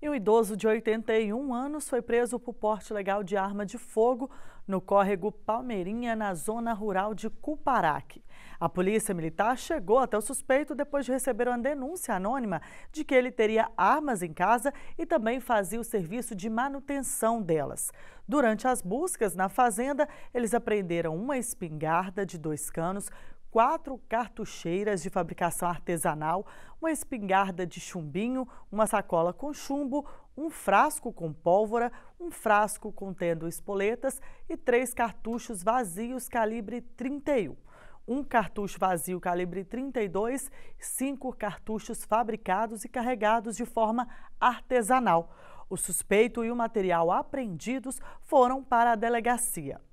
E um idoso de 81 anos foi preso por porte legal de arma de fogo no córrego Palmeirinha, na zona rural de Cuparaque. A polícia militar chegou até o suspeito depois de receber uma denúncia anônima de que ele teria armas em casa e também fazia o serviço de manutenção delas. Durante as buscas na fazenda, eles apreenderam uma espingarda de dois canos, quatro cartucheiras de fabricação artesanal, uma espingarda de chumbinho, uma sacola com chumbo, um frasco com pólvora, um frasco contendo espoletas e três cartuchos vazios calibre 31. Um cartucho vazio calibre 32, cinco cartuchos fabricados e carregados de forma artesanal. O suspeito e o material apreendidos foram para a delegacia.